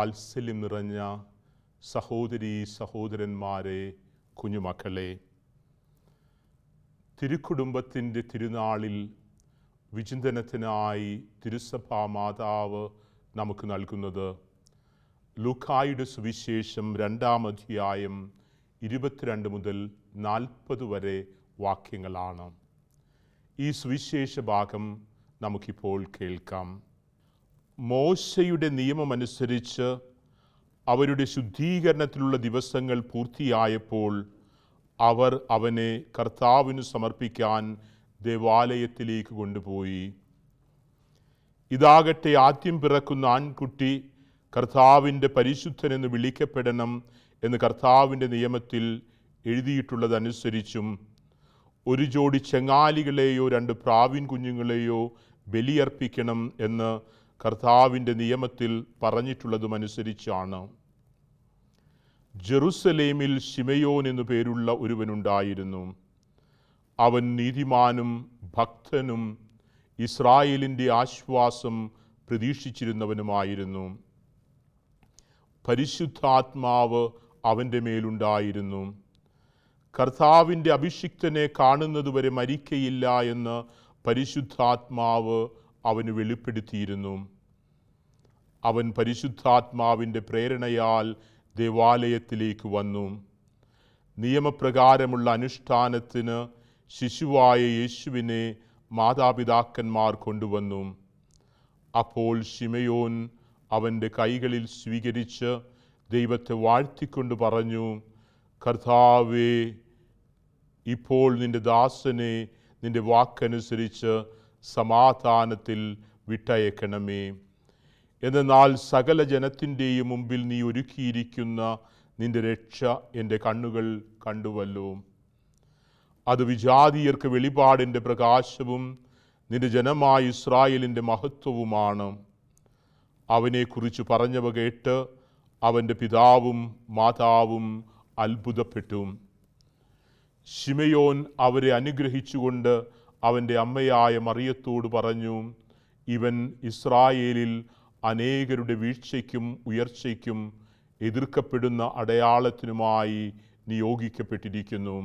വാത്സല്യം നിറഞ്ഞ സഹോദരി സഹോദരന്മാരെ കുഞ്ഞുമക്കളെ തിരുക്കുടുംബത്തിൻ്റെ തിരുനാളിൽ വിചിന്തനത്തിനായി തിരുസഭാ മാതാവ് നമുക്ക് നൽകുന്നത് ലുഖായുടെ സുവിശേഷം രണ്ടാം അധ്യായം ഇരുപത്തിരണ്ട് മുതൽ നാൽപ്പത് വരെ വാക്യങ്ങളാണ് ഈ സുവിശേഷ ഭാഗം നമുക്കിപ്പോൾ കേൾക്കാം മോശയുടെ നിയമമനുസരിച്ച് അവരുടെ ശുദ്ധീകരണത്തിലുള്ള ദിവസങ്ങൾ പൂർത്തിയായപ്പോൾ അവർ അവനെ കർത്താവിനു സമർപ്പിക്കാൻ ദേവാലയത്തിലേക്ക് കൊണ്ടുപോയി ഇതാകട്ടെ ആദ്യം പിറക്കുന്ന ആൺകുട്ടി കർത്താവിൻ്റെ പരിശുദ്ധനെന്ന് വിളിക്കപ്പെടണം എന്ന് കർത്താവിൻ്റെ നിയമത്തിൽ എഴുതിയിട്ടുള്ളതനുസരിച്ചും ഒരു ജോഡി ചെങ്ങാലികളെയോ രണ്ട് പ്രാവിൻ കുഞ്ഞുങ്ങളെയോ ബലിയർപ്പിക്കണം എന്ന് കർത്താവിൻ്റെ നിയമത്തിൽ പറഞ്ഞിട്ടുള്ളതുമനുസരിച്ചാണ് ജെറുസലേമിൽ ഷിമയോൻ എന്നു പേരുള്ള ഒരുവനുണ്ടായിരുന്നു അവൻ നീതിമാനും ഭക്തനും ഇസ്രായേലിൻ്റെ ആശ്വാസം പ്രതീക്ഷിച്ചിരുന്നവനുമായിരുന്നു പരിശുദ്ധാത്മാവ് അവൻ്റെ മേലുണ്ടായിരുന്നു കർത്താവിൻ്റെ അഭിഷിക്തനെ കാണുന്നതുവരെ മരിക്കയില്ല എന്ന് പരിശുദ്ധാത്മാവ് അവന് വെളിപ്പെടുത്തിയിരുന്നു അവൻ പരിശുദ്ധാത്മാവിൻ്റെ പ്രേരണയാൽ ദേവാലയത്തിലേക്ക് വന്നു നിയമപ്രകാരമുള്ള അനുഷ്ഠാനത്തിന് ശിശുവായ യേശുവിനെ മാതാപിതാക്കന്മാർ കൊണ്ടുവന്നു അപ്പോൾ ശിമയോൻ അവൻ്റെ കൈകളിൽ സ്വീകരിച്ച് ദൈവത്തെ വാഴ്ത്തിക്കൊണ്ട് പറഞ്ഞു കർത്താവേ ഇപ്പോൾ നിൻ്റെ ദാസനെ നിൻ്റെ വാക്കനുസരിച്ച് സമാധാനത്തിൽ വിട്ടയക്കണമേ എന്നാൽ സകല ജനത്തിൻ്റെയും മുമ്പിൽ നീ ഒരുക്കിയിരിക്കുന്ന നിന്റെ രക്ഷ എൻ്റെ കണ്ണുകൾ കണ്ടുവല്ലോ അത് വിജാതീയർക്ക് വെളിപാടിൻ്റെ പ്രകാശവും നിന്റെ ജനമായ ഇസ്രായേലിൻ്റെ മഹത്വവുമാണ് അവനെക്കുറിച്ച് പറഞ്ഞവ കേട്ട് അവൻ്റെ പിതാവും മാതാവും അത്ഭുതപ്പെട്ടു ശിമയോൻ അവരെ അനുഗ്രഹിച്ചുകൊണ്ട് അവൻ്റെ അമ്മയായ മറിയത്തോട് പറഞ്ഞു ഇവൻ ഇസ്രായേലിൽ അനേകരുടെ വീഴ്ചയ്ക്കും ഉയർച്ചയ്ക്കും എതിർക്കപ്പെടുന്ന അടയാളത്തിനുമായി നിയോഗിക്കപ്പെട്ടിരിക്കുന്നു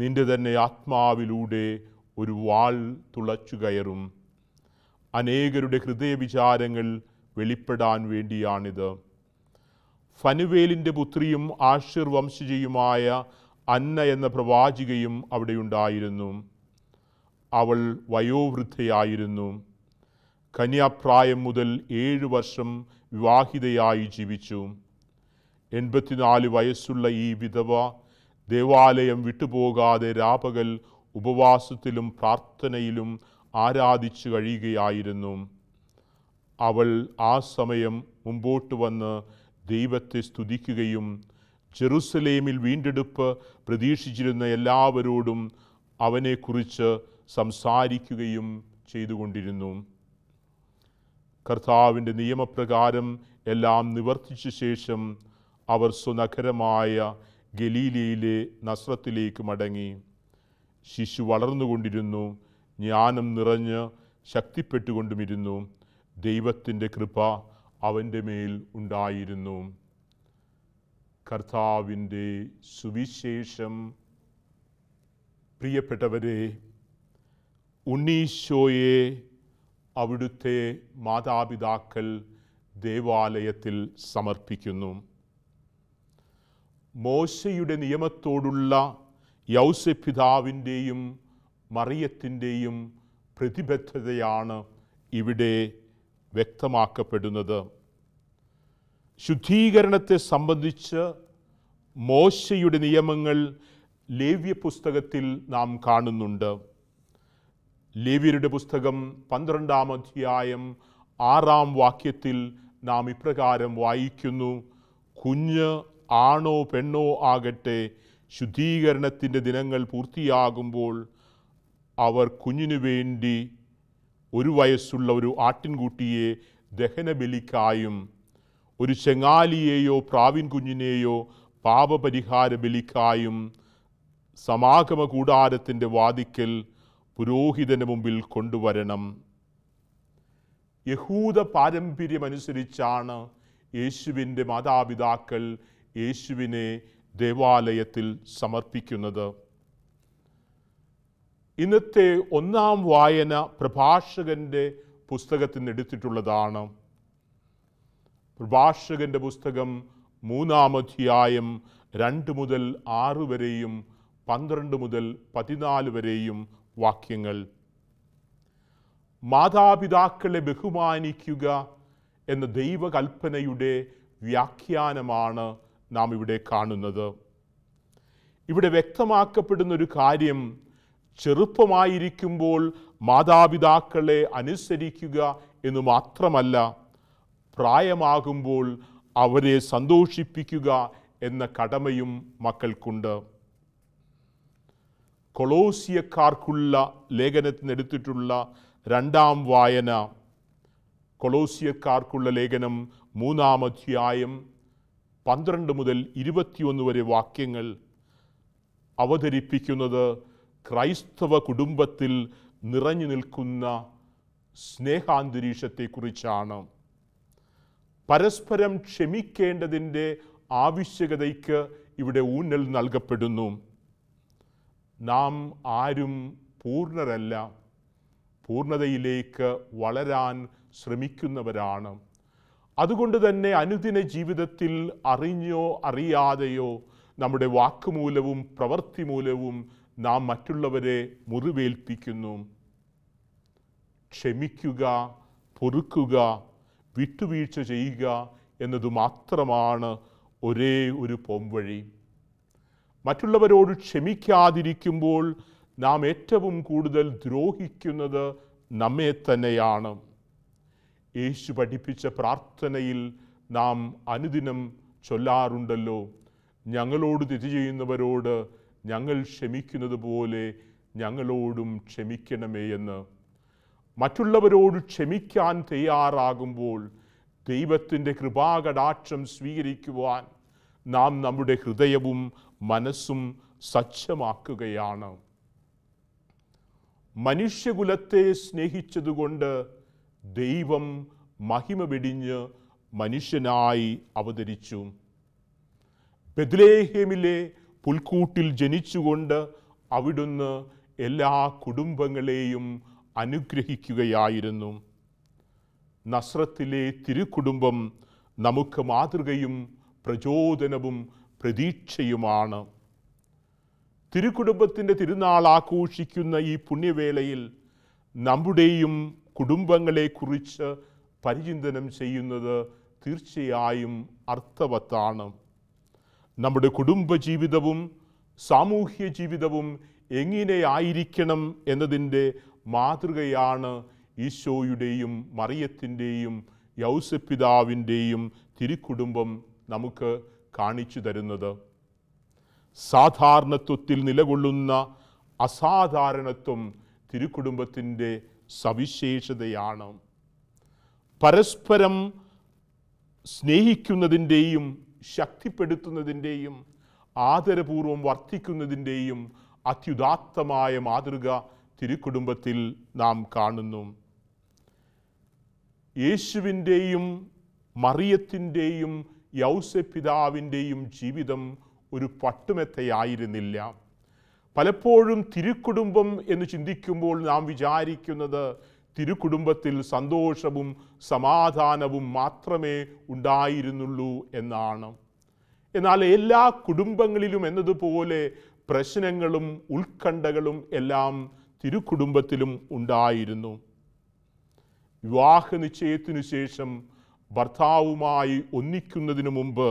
നിന്റെ തന്നെ ആത്മാവിലൂടെ ഒരു വാൾ തുളച്ചു കയറും അനേകരുടെ ഹൃദയവിചാരങ്ങൾ വെളിപ്പെടാൻ വേണ്ടിയാണിത് ഫനുവേലിൻ്റെ പുത്രിയും ആഷിർ വംശജയുമായ അന്ന എന്ന പ്രവാചികയും അവിടെയുണ്ടായിരുന്നു അവൾ വയോവൃദ്ധയായിരുന്നു കന്യാപ്രായം മുതൽ ഏഴ് വർഷം വിവാഹിതയായി ജീവിച്ചു എൺപത്തിനാല് വയസ്സുള്ള ഈ വിധവ ദേവാലയം വിട്ടുപോകാതെ രാപകൽ ഉപവാസത്തിലും പ്രാർത്ഥനയിലും ആരാധിച്ചു കഴിയുകയായിരുന്നു അവൾ ആ സമയം മുമ്പോട്ട് വന്ന് ദൈവത്തെ സ്തുതിക്കുകയും ജെറുസലേമിൽ വീണ്ടെടുപ്പ് പ്രതീക്ഷിച്ചിരുന്ന എല്ലാവരോടും അവനെക്കുറിച്ച് സംസാരിക്കുകയും ചെയ്തുകൊണ്ടിരുന്നു കർത്താവിൻ്റെ നിയമപ്രകാരം എല്ലാം നിവർത്തിച്ച ശേഷം അവർ സ്വനഗരമായ ഗലീലയിലെ നസ്രത്തിലേക്ക് മടങ്ങി ശിശു വളർന്നുകൊണ്ടിരുന്നു ജ്ഞാനം നിറഞ്ഞ് ശക്തിപ്പെട്ടുകൊണ്ടുമിരുന്നു ദൈവത്തിൻ്റെ കൃപ അവൻ്റെ മേൽ ഉണ്ടായിരുന്നു കർത്താവിൻ്റെ സുവിശേഷം പ്രിയപ്പെട്ടവരെ ഉണ്ണീശോയെ അവിടുത്തെ മാതാപിതാക്കൾ ദേവാലയത്തിൽ സമർപ്പിക്കുന്നു മോശയുടെ നിയമത്തോടുള്ള യൗസപിതാവിൻ്റെയും മറിയത്തിൻ്റെയും പ്രതിബദ്ധതയാണ് ഇവിടെ വ്യക്തമാക്കപ്പെടുന്നത് ശുദ്ധീകരണത്തെ സംബന്ധിച്ച് മോശയുടെ നിയമങ്ങൾ ലേവ്യ പുസ്തകത്തിൽ നാം കാണുന്നുണ്ട് ലേവ്യരുടെ പുസ്തകം പന്ത്രണ്ടാം അധ്യായം ആറാം വാക്യത്തിൽ നാം ഇപ്രകാരം വായിക്കുന്നു കുഞ്ഞ് ആണോ പെണ്ണോ ആകട്ടെ ശുദ്ധീകരണത്തിൻ്റെ ദിനങ്ങൾ പൂർത്തിയാകുമ്പോൾ അവർ കുഞ്ഞിനു വേണ്ടി ഒരു വയസ്സുള്ള ഒരു ആട്ടിൻകുട്ടിയെ ദഹനബലിക്കായും ഒരു ചെങ്ങാലിയെയോ പ്രാവിൻ കുഞ്ഞിനെയോ പാപപരിഹാര ബലിക്കായും സമാഗമ കൂടാരത്തിൻ്റെ വാതിക്കൽ പുരോഹിതന് മുമ്പിൽ കൊണ്ടുവരണം യഹൂദ പാരമ്പര്യമനുസരിച്ചാണ് യേശുവിൻ്റെ മാതാപിതാക്കൾ യേശുവിനെ ദേവാലയത്തിൽ സമർപ്പിക്കുന്നത് ഇന്നത്തെ ഒന്നാം വായന പ്രഭാഷകൻ്റെ പുസ്തകത്തിൽ നിന്ന് എടുത്തിട്ടുള്ളതാണ് പ്രഭാഷകൻ്റെ പുസ്തകം മൂന്നാമധ്യായം രണ്ട് മുതൽ ആറ് വരെയും പന്ത്രണ്ട് മുതൽ പതിനാല് വരെയും വാക്യങ്ങൾ മാതാപിതാക്കളെ ബഹുമാനിക്കുക എന്ന ദൈവകൽപ്പനയുടെ വ്യാഖ്യാനമാണ് നാം ഇവിടെ കാണുന്നത് ഇവിടെ വ്യക്തമാക്കപ്പെടുന്ന ഒരു കാര്യം ചെറുപ്പമായിരിക്കുമ്പോൾ മാതാപിതാക്കളെ അനുസരിക്കുക എന്ന് മാത്രമല്ല പ്രായമാകുമ്പോൾ അവരെ സന്തോഷിപ്പിക്കുക എന്ന കടമയും മക്കൾക്കുണ്ട് കൊളോസിയക്കാർക്കുള്ള ലേഖനത്തിന് എടുത്തിട്ടുള്ള രണ്ടാം വായന കൊളോസിയക്കാർക്കുള്ള ലേഖനം മൂന്നാം അധ്യായം പന്ത്രണ്ട് മുതൽ ഇരുപത്തിയൊന്ന് വരെ വാക്യങ്ങൾ അവതരിപ്പിക്കുന്നത് ക്രൈസ്തവ കുടുംബത്തിൽ നിറഞ്ഞു നിൽക്കുന്ന സ്നേഹാന്തരീക്ഷത്തെക്കുറിച്ചാണ് പരസ്പരം ക്ഷമിക്കേണ്ടതിൻ്റെ ആവശ്യകതയ്ക്ക് ഇവിടെ ഊന്നൽ നൽകപ്പെടുന്നു നാം ആരും പൂർണ്ണരല്ല പൂർണ്ണതയിലേക്ക് വളരാൻ ശ്രമിക്കുന്നവരാണ് അതുകൊണ്ട് തന്നെ അനുദിന ജീവിതത്തിൽ അറിഞ്ഞോ അറിയാതെയോ നമ്മുടെ വാക്കുമൂലവും പ്രവൃത്തി മൂലവും നാം മറ്റുള്ളവരെ മുറിവേൽപ്പിക്കുന്നു ക്ഷമിക്കുക പൊറുക്കുക വിട്ടുവീഴ്ച ചെയ്യുക എന്നതു മാത്രമാണ് ഒരേ ഒരു പോംവഴി മറ്റുള്ളവരോട് ക്ഷമിക്കാതിരിക്കുമ്പോൾ നാം ഏറ്റവും കൂടുതൽ ദ്രോഹിക്കുന്നത് നമ്മെ തന്നെയാണ് യേശു പഠിപ്പിച്ച പ്രാർത്ഥനയിൽ നാം അനുദിനം ചൊല്ലാറുണ്ടല്ലോ ഞങ്ങളോട് തെറ്റ് ചെയ്യുന്നവരോട് ഞങ്ങൾ ക്ഷമിക്കുന്നത് പോലെ ഞങ്ങളോടും ക്ഷമിക്കണമേ എന്ന് മറ്റുള്ളവരോട് ക്ഷമിക്കാൻ തയ്യാറാകുമ്പോൾ ദൈവത്തിൻ്റെ കൃപാകടാക്ഷം സ്വീകരിക്കുവാൻ നാം നമ്മുടെ ഹൃദയവും മനസ്സും സജ്ജമാക്കുകയാണ് മനുഷ്യകുലത്തെ സ്നേഹിച്ചതുകൊണ്ട് ദൈവം മഹിമ വെടിഞ്ഞ് മനുഷ്യനായി അവതരിച്ചു ബെദ്ലേഹേമിലെ പുൽക്കൂട്ടിൽ ജനിച്ചുകൊണ്ട് അവിടുന്ന് എല്ലാ കുടുംബങ്ങളെയും അനുഗ്രഹിക്കുകയായിരുന്നു നസ്രത്തിലെ തിരുക്കുടുംബം നമുക്ക് മാതൃകയും പ്രചോദനവും പ്രതീക്ഷയുമാണ് തിരുക്കുടുംബത്തിൻ്റെ തിരുനാൾ ആഘോഷിക്കുന്ന ഈ പുണ്യവേളയിൽ നമ്മുടെയും കുടുംബങ്ങളെക്കുറിച്ച് പരിചിന്തനം ചെയ്യുന്നത് തീർച്ചയായും അർത്ഥവത്താണ് നമ്മുടെ കുടുംബജീവിതവും സാമൂഹ്യ ജീവിതവും എങ്ങനെയായിരിക്കണം എന്നതിൻ്റെ മാതൃകയാണ് ഈശോയുടെയും മറിയത്തിൻ്റെയും യൗസപിതാവിൻ്റെയും തിരുക്കുടുംബം നമുക്ക് കാണിച്ചു തരുന്നത് സാധാരണത്വത്തിൽ നിലകൊള്ളുന്ന അസാധാരണത്വം തിരുക്കുടുംബത്തിൻ്റെ സവിശേഷതയാണ് പരസ്പരം സ്നേഹിക്കുന്നതിൻ്റെയും ശക്തിപ്പെടുത്തുന്നതിൻ്റെയും ആദരപൂർവം വർദ്ധിക്കുന്നതിൻ്റെയും അത്യുദാത്തമായ മാതൃക തിരുക്കുടുംബത്തിൽ നാം കാണുന്നു യേശുവിൻ്റെയും മറിയത്തിൻ്റെയും യൗസപിതാവിൻ്റെയും ജീവിതം ഒരു പട്ടുമെത്തയായിരുന്നില്ല പലപ്പോഴും തിരുക്കുടുംബം എന്ന് ചിന്തിക്കുമ്പോൾ നാം വിചാരിക്കുന്നത് തിരുക്കുടുംബത്തിൽ സന്തോഷവും സമാധാനവും മാത്രമേ ഉണ്ടായിരുന്നുള്ളൂ എന്നാണ് എന്നാൽ എല്ലാ കുടുംബങ്ങളിലും എന്നതുപോലെ പ്രശ്നങ്ങളും ഉത്കണ്ഠകളും എല്ലാം തിരുക്കുടുംബത്തിലും ഉണ്ടായിരുന്നു വിവാഹ നിശ്ചയത്തിനു ശേഷം ഭർത്താവുമായി ഒന്നിക്കുന്നതിന് മുമ്പ്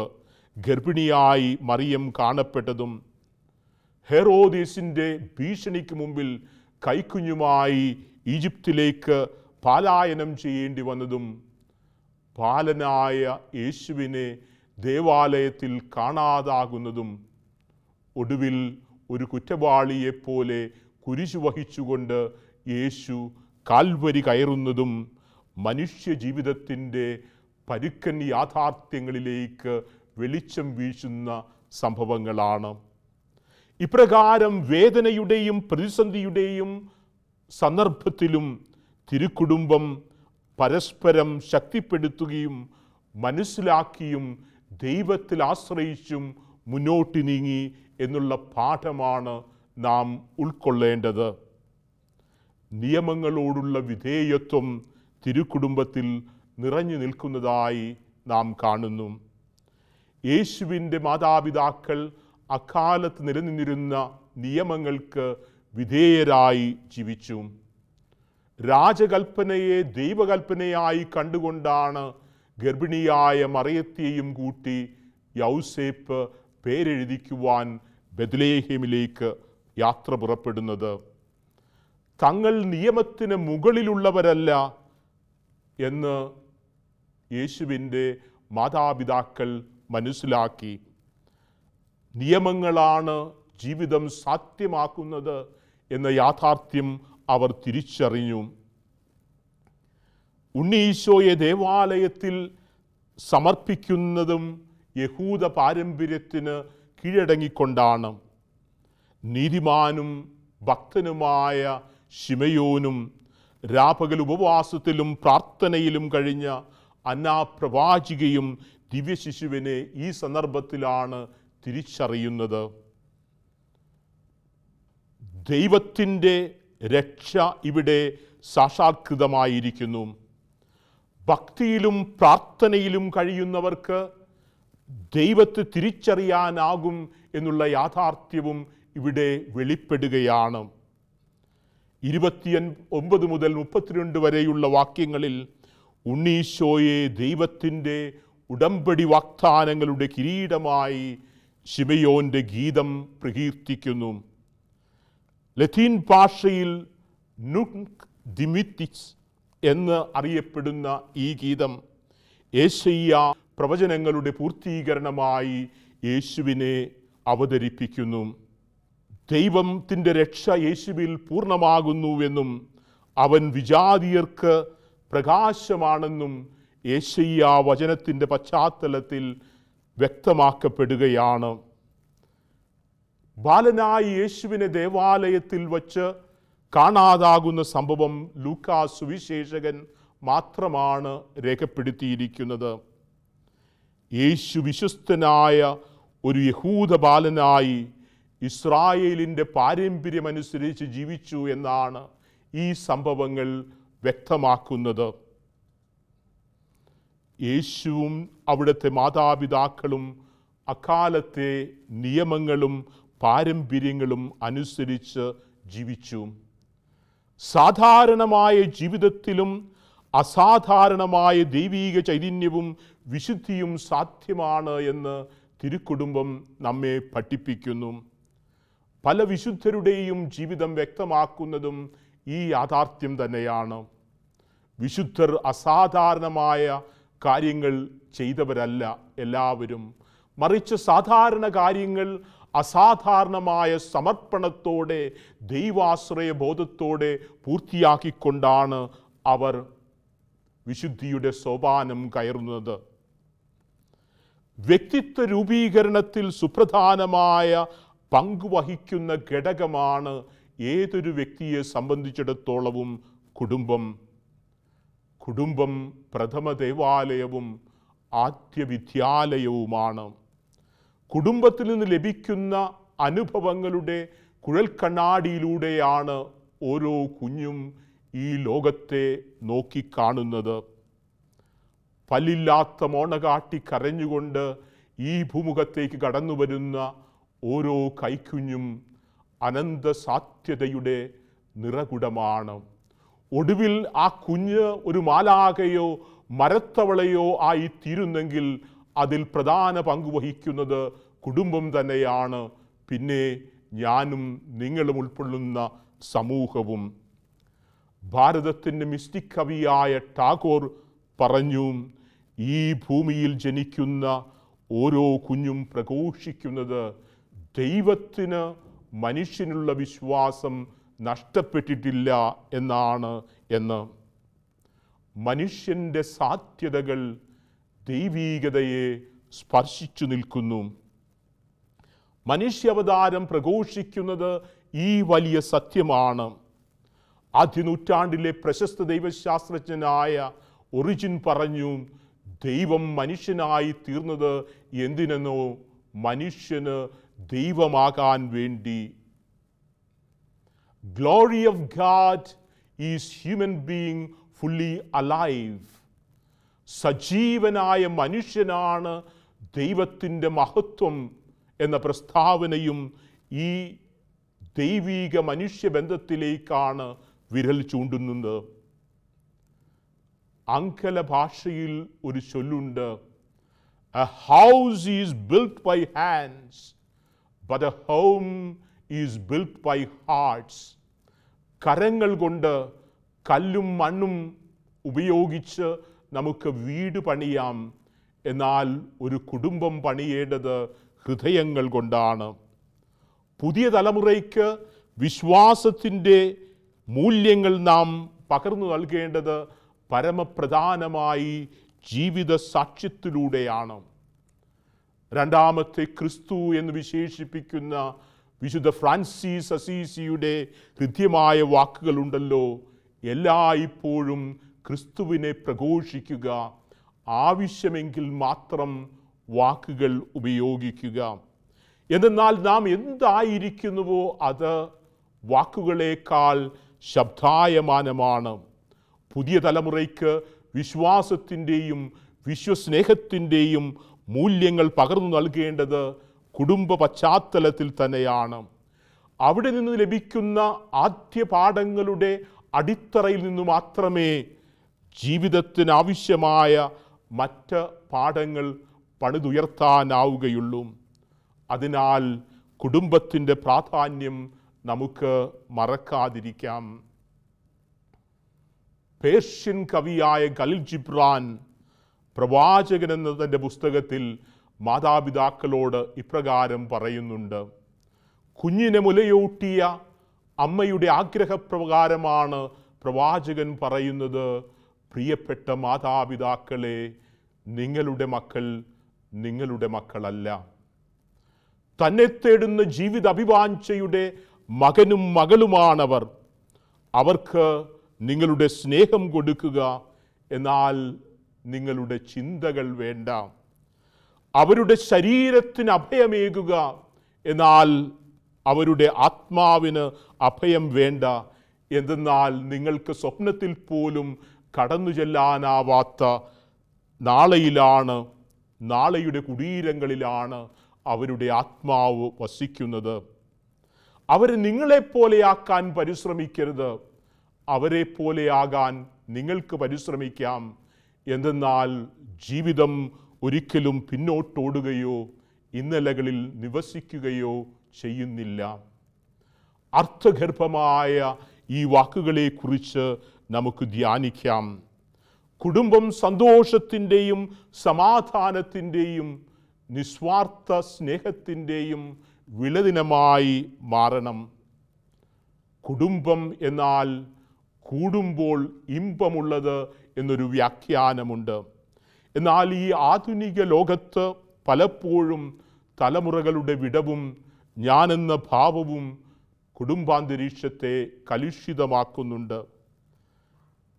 ഗർഭിണിയായി മറിയം കാണപ്പെട്ടതും ഹെറോദീസിൻ്റെ ഭീഷണിക്ക് മുമ്പിൽ കൈക്കുഞ്ഞുമായി ഈജിപ്തിലേക്ക് പാലായനം ചെയ്യേണ്ടി വന്നതും പാലനായ യേശുവിനെ ദേവാലയത്തിൽ കാണാതാകുന്നതും ഒടുവിൽ ഒരു കുറ്റവാളിയെപ്പോലെ കുരിശു വഹിച്ചുകൊണ്ട് യേശു കാൽവരി കയറുന്നതും മനുഷ്യ ജീവിതത്തിൻ്റെ പരുക്കൻ യാഥാർത്ഥ്യങ്ങളിലേക്ക് വെളിച്ചം വീശുന്ന സംഭവങ്ങളാണ് ഇപ്രകാരം വേദനയുടെയും പ്രതിസന്ധിയുടെയും സന്ദർഭത്തിലും തിരുക്കുടുംബം പരസ്പരം ശക്തിപ്പെടുത്തുകയും മനസ്സിലാക്കിയും ദൈവത്തിൽ ആശ്രയിച്ചും മുന്നോട്ട് നീങ്ങി എന്നുള്ള പാഠമാണ് നാം ഉൾക്കൊള്ളേണ്ടത് നിയമങ്ങളോടുള്ള വിധേയത്വം തിരുക്കുടുംബത്തിൽ നിറഞ്ഞു നിൽക്കുന്നതായി നാം കാണുന്നു യേശുവിൻ്റെ മാതാപിതാക്കൾ അക്കാലത്ത് നിലനിന്നിരുന്ന നിയമങ്ങൾക്ക് വിധേയരായി ജീവിച്ചു രാജകൽപ്പനയെ ദൈവകൽപ്പനയായി കണ്ടുകൊണ്ടാണ് ഗർഭിണിയായ മറിയത്തെയും കൂട്ടി യൗസേപ്പ് പേരെഴുതിക്കുവാൻ ബദലേഹിമിലേക്ക് യാത്ര പുറപ്പെടുന്നത് തങ്ങൾ നിയമത്തിന് മുകളിലുള്ളവരല്ല എന്ന് യേശുവിൻ്റെ മാതാപിതാക്കൾ മനസ്സിലാക്കി നിയമങ്ങളാണ് ജീവിതം സാധ്യമാക്കുന്നത് എന്ന യാഥാർത്ഥ്യം അവർ തിരിച്ചറിഞ്ഞു ഉണ്ണീശോയെ ദേവാലയത്തിൽ സമർപ്പിക്കുന്നതും യഹൂദ പാരമ്പര്യത്തിന് കീഴടങ്ങിക്കൊണ്ടാണ് നീതിമാനും ഭക്തനുമായ ശിമയോനും രാപകൽ ഉപവാസത്തിലും പ്രാർത്ഥനയിലും കഴിഞ്ഞ പ്രവാചികയും ദിവ്യശിശുവിനെ ഈ സന്ദർഭത്തിലാണ് തിരിച്ചറിയുന്നത് ദൈവത്തിൻ്റെ രക്ഷ ഇവിടെ സാക്ഷാത്കൃതമായിരിക്കുന്നു ഭക്തിയിലും പ്രാർത്ഥനയിലും കഴിയുന്നവർക്ക് ദൈവത്തെ തിരിച്ചറിയാനാകും എന്നുള്ള യാഥാർത്ഥ്യവും ഇവിടെ വെളിപ്പെടുകയാണ് ഇരുപത്തിയൻ ഒമ്പത് മുതൽ മുപ്പത്തിരണ്ട് വരെയുള്ള വാക്യങ്ങളിൽ ഉണ്ണീശോയെ ദൈവത്തിൻ്റെ ഉടമ്പടി വാഗ്ദാനങ്ങളുടെ കിരീടമായി ശിമയോൻ്റെ ഗീതം പ്രകീർത്തിക്കുന്നു ലത്തീൻ ഭാഷയിൽ നുക് ദിമിത്തിക്സ് എന്ന് അറിയപ്പെടുന്ന ഈ ഗീതം ഏഷ്യ പ്രവചനങ്ങളുടെ പൂർത്തീകരണമായി യേശുവിനെ അവതരിപ്പിക്കുന്നു ദൈവത്തിൻ്റെ രക്ഷ യേശുവിൽ പൂർണ്ണമാകുന്നുവെന്നും അവൻ വിജാതിയർക്ക് പ്രകാശമാണെന്നും യേശയ്യ വചനത്തിൻ്റെ പശ്ചാത്തലത്തിൽ വ്യക്തമാക്കപ്പെടുകയാണ് ബാലനായ യേശുവിനെ ദേവാലയത്തിൽ വച്ച് കാണാതാകുന്ന സംഭവം ലൂക്കാ സുവിശേഷകൻ മാത്രമാണ് രേഖപ്പെടുത്തിയിരിക്കുന്നത് യേശു വിശ്വസ്തനായ ഒരു യഹൂദ ബാലനായി ഇസ്രായേലിൻ്റെ പാരമ്പര്യമനുസരിച്ച് ജീവിച്ചു എന്നാണ് ഈ സംഭവങ്ങൾ വ്യക്തമാക്കുന്നത് യേശുവും അവിടുത്തെ മാതാപിതാക്കളും അക്കാലത്തെ നിയമങ്ങളും പാരമ്പര്യങ്ങളും അനുസരിച്ച് ജീവിച്ചു സാധാരണമായ ജീവിതത്തിലും അസാധാരണമായ ദൈവീക ചൈതന്യവും വിശുദ്ധിയും സാധ്യമാണ് എന്ന് തിരുക്കുടുംബം നമ്മെ പഠിപ്പിക്കുന്നു പല വിശുദ്ധരുടെയും ജീവിതം വ്യക്തമാക്കുന്നതും ഈ യാഥാർത്ഥ്യം തന്നെയാണ് വിശുദ്ധർ അസാധാരണമായ കാര്യങ്ങൾ ചെയ്തവരല്ല എല്ലാവരും മറിച്ച് സാധാരണ കാര്യങ്ങൾ അസാധാരണമായ സമർപ്പണത്തോടെ ദൈവാശ്രയ ബോധത്തോടെ പൂർത്തിയാക്കിക്കൊണ്ടാണ് അവർ വിശുദ്ധിയുടെ സോപാനം കയറുന്നത് വ്യക്തിത്വ രൂപീകരണത്തിൽ സുപ്രധാനമായ പങ്കുവഹിക്കുന്ന ഘടകമാണ് ഏതൊരു വ്യക്തിയെ സംബന്ധിച്ചിടത്തോളവും കുടുംബം കുടുംബം പ്രഥമ ദേവാലയവും ആദ്യ വിദ്യാലയവുമാണ് കുടുംബത്തിൽ നിന്ന് ലഭിക്കുന്ന അനുഭവങ്ങളുടെ കുഴൽക്കണ്ണാടിയിലൂടെയാണ് ഓരോ കുഞ്ഞും ഈ ലോകത്തെ നോക്കിക്കാണുന്നത് പല്ലില്ലാത്ത മോണകാട്ടി കരഞ്ഞുകൊണ്ട് ഈ ഭൂമുഖത്തേക്ക് കടന്നു വരുന്ന ഓരോ കൈക്കുഞ്ഞും അനന്ത സാധ്യതയുടെ നിറകുടമാണ് ഒടുവിൽ ആ കുഞ്ഞ് ഒരു മാലാകയോ മരത്തവളയോ ആയി തീരുന്നെങ്കിൽ അതിൽ പ്രധാന പങ്കുവഹിക്കുന്നത് കുടുംബം തന്നെയാണ് പിന്നെ ഞാനും നിങ്ങളും ഉൾപ്പെടുന്ന സമൂഹവും ഭാരതത്തിൻ്റെ മിസ്റ്റിക് കവിയായ ടാഗോർ പറഞ്ഞു ഈ ഭൂമിയിൽ ജനിക്കുന്ന ഓരോ കുഞ്ഞും പ്രഘോഷിക്കുന്നത് ദൈവത്തിന് മനുഷ്യനുള്ള വിശ്വാസം നഷ്ടപ്പെട്ടിട്ടില്ല എന്നാണ് എന്ന് മനുഷ്യൻ്റെ സാധ്യതകൾ ദൈവീകതയെ സ്പർശിച്ചു നിൽക്കുന്നു മനുഷ്യാവതാരം പ്രഘോഷിക്കുന്നത് ഈ വലിയ സത്യമാണ് ആദ്യ നൂറ്റാണ്ടിലെ പ്രശസ്ത ദൈവശാസ്ത്രജ്ഞനായ ഒറിജിൻ പറഞ്ഞു ദൈവം മനുഷ്യനായി തീർന്നത് എന്തിനെന്നോ മനുഷ്യന് ദൈവമാകാൻ വേണ്ടി glory of God is human being fully alive സജീവനായ മനുഷ്യനാണ് ദൈവത്തിൻ്റെ മഹത്വം എന്ന പ്രസ്താവനയും ഈ ദൈവീക മനുഷ്യബന്ധത്തിലേക്കാണ് വിരൽ ചൂണ്ടുന്നത് അങ്കല ഭാഷയിൽ ഒരു ചൊല്ലുണ്ട് a house is built by hands but a home is built by hearts കരങ്ങൾ കൊണ്ട് കല്ലും മണ്ണും ഉപയോഗിച്ച് നമുക്ക് വീട് പണിയാം എന്നാൽ ഒരു കുടുംബം പണിയേണ്ടത് ഹൃദയങ്ങൾ കൊണ്ടാണ് പുതിയ തലമുറയ്ക്ക് വിശ്വാസത്തിൻ്റെ മൂല്യങ്ങൾ നാം പകർന്നു നൽകേണ്ടത് പരമപ്രധാനമായി ജീവിത സാക്ഷ്യത്തിലൂടെയാണ് രണ്ടാമത്തെ ക്രിസ്തു എന്ന് വിശേഷിപ്പിക്കുന്ന വിശുദ്ധ ഫ്രാൻസിസ് അസീസിയുടെ ഹൃദ്യമായ വാക്കുകളുണ്ടല്ലോ എല്ലായ്പ്പോഴും ക്രിസ്തുവിനെ പ്രഘോഷിക്കുക ആവശ്യമെങ്കിൽ മാത്രം വാക്കുകൾ ഉപയോഗിക്കുക എന്നാൽ നാം എന്തായിരിക്കുന്നുവോ അത് വാക്കുകളേക്കാൾ ശബ്ദായമാനമാണ് പുതിയ തലമുറയ്ക്ക് വിശ്വാസത്തിൻ്റെയും വിശ്വസ്നേഹത്തിൻ്റെയും മൂല്യങ്ങൾ പകർന്നു നൽകേണ്ടത് കുടുംബ പശ്ചാത്തലത്തിൽ തന്നെയാണ് അവിടെ നിന്ന് ലഭിക്കുന്ന ആദ്യ പാഠങ്ങളുടെ അടിത്തറയിൽ നിന്ന് മാത്രമേ ജീവിതത്തിനാവശ്യമായ മറ്റ് പാഠങ്ങൾ പണിതുയർത്താനാവുകയുള്ളൂ അതിനാൽ കുടുംബത്തിൻ്റെ പ്രാധാന്യം നമുക്ക് മറക്കാതിരിക്കാം പേർഷ്യൻ കവിയായ ഖലിൽ ജിബ്രാൻ പ്രവാചകൻ എന്ന തൻ്റെ പുസ്തകത്തിൽ മാതാപിതാക്കളോട് ഇപ്രകാരം പറയുന്നുണ്ട് കുഞ്ഞിനെ മുലയൂട്ടിയ അമ്മയുടെ ആഗ്രഹപ്രകാരമാണ് പ്രവാചകൻ പറയുന്നത് പ്രിയപ്പെട്ട മാതാപിതാക്കളെ നിങ്ങളുടെ മക്കൾ നിങ്ങളുടെ മക്കളല്ല തന്നെ തേടുന്ന ജീവിത അഭിവാഞ്ചയുടെ മകനും മകളുമാണവർ അവർക്ക് നിങ്ങളുടെ സ്നേഹം കൊടുക്കുക എന്നാൽ നിങ്ങളുടെ ചിന്തകൾ വേണ്ട അവരുടെ ശരീരത്തിന് അഭയമേകുക എന്നാൽ അവരുടെ ആത്മാവിന് അഭയം വേണ്ട എന്തെന്നാൽ നിങ്ങൾക്ക് സ്വപ്നത്തിൽ പോലും കടന്നു ചെല്ലാനാവാത്ത നാളെയിലാണ് നാളെയുടെ കുടീരങ്ങളിലാണ് അവരുടെ ആത്മാവ് വസിക്കുന്നത് അവർ നിങ്ങളെപ്പോലെയാക്കാൻ പരിശ്രമിക്കരുത് അവരെ പോലെയാകാൻ നിങ്ങൾക്ക് പരിശ്രമിക്കാം എന്തെന്നാൽ ജീവിതം ഒരിക്കലും പിന്നോട്ടോടുകയോ ഇന്നലകളിൽ നിവസിക്കുകയോ ചെയ്യുന്നില്ല അർത്ഥഗർഭമായ ഈ വാക്കുകളെക്കുറിച്ച് നമുക്ക് ധ്യാനിക്കാം കുടുംബം സന്തോഷത്തിൻ്റെയും സമാധാനത്തിൻ്റെയും നിസ്വാർത്ഥ സ്നേഹത്തിൻ്റെയും വിളദിനമായി മാറണം കുടുംബം എന്നാൽ കൂടുമ്പോൾ ഇമ്പമുള്ളത് എന്നൊരു വ്യാഖ്യാനമുണ്ട് എന്നാൽ ഈ ആധുനിക ലോകത്ത് പലപ്പോഴും തലമുറകളുടെ വിടവും ഞാനെന്ന ഭാവവും കുടുംബാന്തരീക്ഷത്തെ കലുഷിതമാക്കുന്നുണ്ട്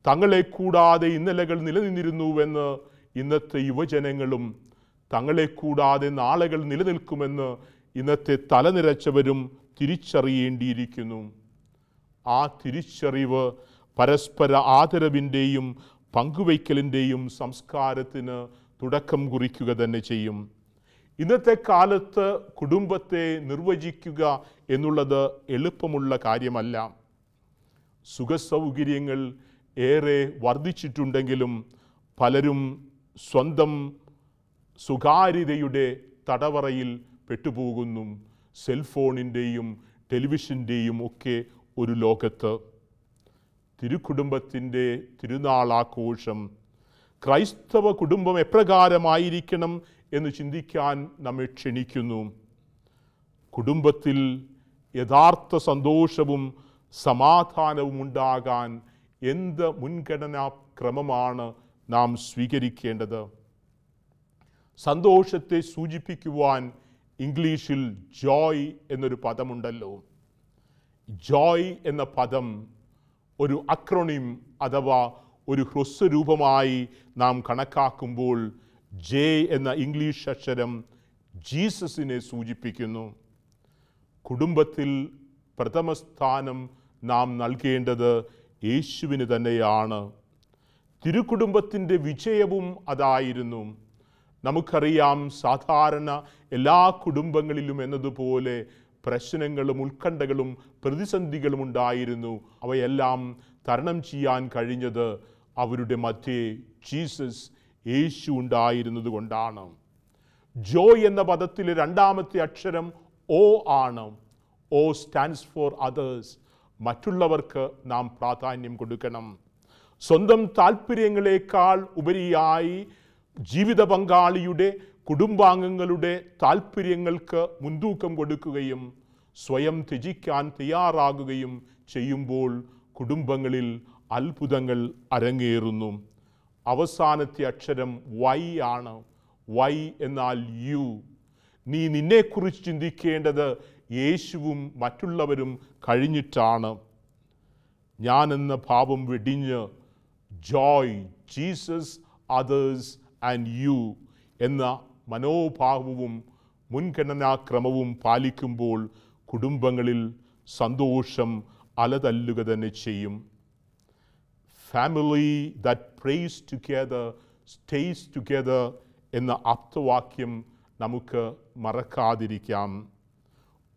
തങ്ങളെ കൂടാതെ ഇന്നലകൾ നിലനിന്നിരുന്നുവെന്ന് ഇന്നത്തെ യുവജനങ്ങളും തങ്ങളെ കൂടാതെ നാളുകൾ നിലനിൽക്കുമെന്ന് ഇന്നത്തെ തലനിരച്ചവരും തിരിച്ചറിയേണ്ടിയിരിക്കുന്നു ആ തിരിച്ചറിവ് പരസ്പര ആദരവിൻ്റെയും പങ്കുവയ്ക്കലിൻ്റെയും സംസ്കാരത്തിന് തുടക്കം കുറിക്കുക തന്നെ ചെയ്യും ഇന്നത്തെ കാലത്ത് കുടുംബത്തെ നിർവചിക്കുക എന്നുള്ളത് എളുപ്പമുള്ള കാര്യമല്ല സുഖസൗകര്യങ്ങൾ ഏറെ വർദ്ധിച്ചിട്ടുണ്ടെങ്കിലും പലരും സ്വന്തം സുഖാരിതയുടെ തടവറയിൽ പെട്ടുപോകുന്നു സെൽഫോണിൻ്റെയും ടെലിവിഷൻ്റെയും ഒക്കെ ഒരു ലോകത്ത് തിരുക്കുടുംബത്തിൻ്റെ തിരുനാളാഘോഷം ക്രൈസ്തവ കുടുംബം എപ്രകാരമായിരിക്കണം എന്ന് ചിന്തിക്കാൻ നമ്മെ ക്ഷണിക്കുന്നു കുടുംബത്തിൽ യഥാർത്ഥ സന്തോഷവും സമാധാനവും ഉണ്ടാകാൻ എന്ത് മുൻഗണനാ ക്രമമാണ് നാം സ്വീകരിക്കേണ്ടത് സന്തോഷത്തെ സൂചിപ്പിക്കുവാൻ ഇംഗ്ലീഷിൽ ജോയ് എന്നൊരു പദമുണ്ടല്ലോ ജോയ് എന്ന പദം ഒരു അക്രോണിം അഥവാ ഒരു ഹ്രസ്വരൂപമായി നാം കണക്കാക്കുമ്പോൾ ജെ എന്ന ഇംഗ്ലീഷ് അക്ഷരം ജീസസിനെ സൂചിപ്പിക്കുന്നു കുടുംബത്തിൽ പ്രഥമ സ്ഥാനം നാം നൽകേണ്ടത് യേശുവിന് തന്നെയാണ് തിരുക്കുടുംബത്തിൻ്റെ വിജയവും അതായിരുന്നു നമുക്കറിയാം സാധാരണ എല്ലാ കുടുംബങ്ങളിലും എന്നതുപോലെ പ്രശ്നങ്ങളും ഉത്കണ്ഠകളും പ്രതിസന്ധികളും ഉണ്ടായിരുന്നു അവയെല്ലാം തരണം ചെയ്യാൻ കഴിഞ്ഞത് അവരുടെ മധ്യേ ജീസസ് യേശു ഉണ്ടായിരുന്നത് കൊണ്ടാണ് ജോ എന്ന പദത്തിലെ രണ്ടാമത്തെ അക്ഷരം ഓ ആണ് ഓ സ്റ്റാൻഡ്സ് ഫോർ അതേഴ്സ് മറ്റുള്ളവർക്ക് നാം പ്രാധാന്യം കൊടുക്കണം സ്വന്തം താല്പര്യങ്ങളെക്കാൾ ഉപരിയായി ജീവിത പങ്കാളിയുടെ കുടുംബാംഗങ്ങളുടെ താൽപ്പര്യങ്ങൾക്ക് മുൻതൂക്കം കൊടുക്കുകയും സ്വയം ത്യജിക്കാൻ തയ്യാറാകുകയും ചെയ്യുമ്പോൾ കുടുംബങ്ങളിൽ അത്ഭുതങ്ങൾ അരങ്ങേറുന്നു അവസാനത്തെ അക്ഷരം വൈ ആണ് വൈ എന്നാൽ യു നീ നിന്നെക്കുറിച്ച് ചിന്തിക്കേണ്ടത് യേശുവും മറ്റുള്ളവരും കഴിഞ്ഞിട്ടാണ് ഞാൻ എന്ന ഭാവം വെടിഞ്ഞ് joy Jesus others and you എന്ന മനോഭാവവും മുൻഗണനാക്രമവും പാലിക്കുമ്പോൾ കുടുംബങ്ങളിൽ സന്തോഷം അലതല്ലുക തന്നെ ചെയ്യും family that prays together stays together എന്ന ആപ്തവാക്യം നമുക്ക് മറക്കാതിരിക്കാം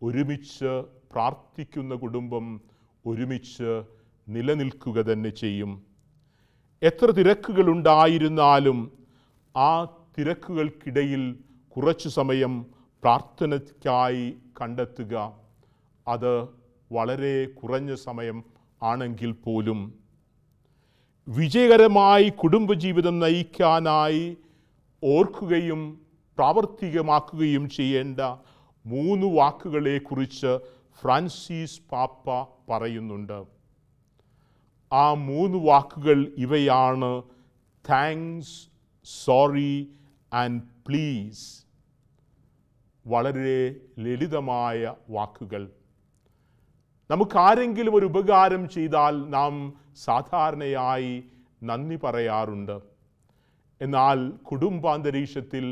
ഒരുമിച്ച് പ്രാർത്ഥിക്കുന്ന കുടുംബം ഒരുമിച്ച് നിലനിൽക്കുക തന്നെ ചെയ്യും എത്ര തിരക്കുകളുണ്ടായിരുന്നാലും ആ തിരക്കുകൾക്കിടയിൽ കുറച്ചു സമയം പ്രാർത്ഥനയ്ക്കായി കണ്ടെത്തുക അത് വളരെ കുറഞ്ഞ സമയം ആണെങ്കിൽ പോലും വിജയകരമായി കുടുംബജീവിതം നയിക്കാനായി ഓർക്കുകയും പ്രാവർത്തികമാക്കുകയും ചെയ്യേണ്ട മൂന്ന് വാക്കുകളെക്കുറിച്ച് ഫ്രാൻസിസ് പാപ്പ പറയുന്നുണ്ട് ആ മൂന്ന് വാക്കുകൾ ഇവയാണ് താങ്ക്സ് സോറി ആൻഡ് പ്ലീസ് വളരെ ലളിതമായ വാക്കുകൾ നമുക്കാരെങ്കിലും ഒരു ഉപകാരം ചെയ്താൽ നാം സാധാരണയായി നന്ദി പറയാറുണ്ട് എന്നാൽ കുടുംബാന്തരീക്ഷത്തിൽ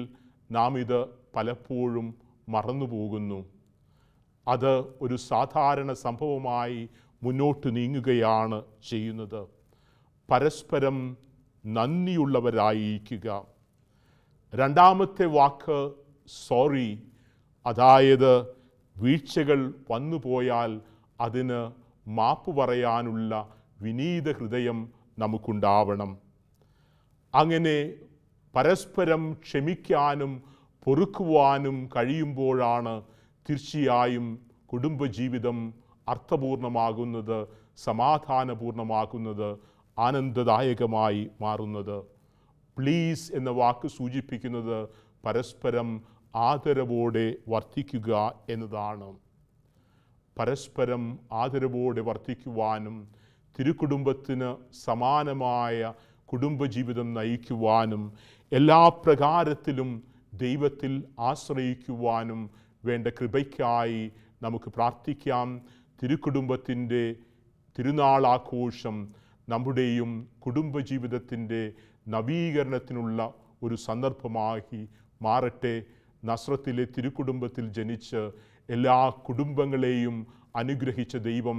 നാം ഇത് പലപ്പോഴും മറന്നുപോകുന്നു അത് ഒരു സാധാരണ സംഭവമായി മുന്നോട്ട് നീങ്ങുകയാണ് ചെയ്യുന്നത് പരസ്പരം നന്ദിയുള്ളവരായിരിക്കുക രണ്ടാമത്തെ വാക്ക് സോറി അതായത് വീഴ്ചകൾ വന്നുപോയാൽ അതിന് മാപ്പ് പറയാനുള്ള വിനീത ഹൃദയം നമുക്കുണ്ടാവണം അങ്ങനെ പരസ്പരം ക്ഷമിക്കാനും പൊറുക്കുവാനും കഴിയുമ്പോഴാണ് തീർച്ചയായും കുടുംബജീവിതം അർത്ഥപൂർണമാകുന്നത് സമാധാനപൂർണമാകുന്നത് ആനന്ദദായകമായി മാറുന്നത് പ്ലീസ് എന്ന വാക്ക് സൂചിപ്പിക്കുന്നത് പരസ്പരം ആദരവോടെ വർദ്ധിക്കുക എന്നതാണ് പരസ്പരം ആദരവോടെ വർദ്ധിക്കുവാനും തിരുക്കുടുംബത്തിന് സമാനമായ കുടുംബജീവിതം നയിക്കുവാനും എല്ലാ പ്രകാരത്തിലും ദൈവത്തിൽ ആശ്രയിക്കുവാനും വേണ്ട കൃപയ്ക്കായി നമുക്ക് പ്രാർത്ഥിക്കാം തിരുക്കുടുംബത്തിൻ്റെ തിരുനാളാഘോഷം നമ്മുടെയും കുടുംബജീവിതത്തിൻ്റെ നവീകരണത്തിനുള്ള ഒരു സന്ദർഭമാക്കി മാറട്ടെ നസ്രത്തിലെ തിരുക്കുടുംബത്തിൽ ജനിച്ച് എല്ലാ കുടുംബങ്ങളെയും അനുഗ്രഹിച്ച ദൈവം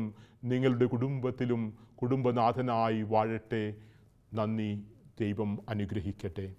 നിങ്ങളുടെ കുടുംബത്തിലും കുടുംബനാഥനായി വാഴട്ടെ നന്ദി ദൈവം അനുഗ്രഹിക്കട്ടെ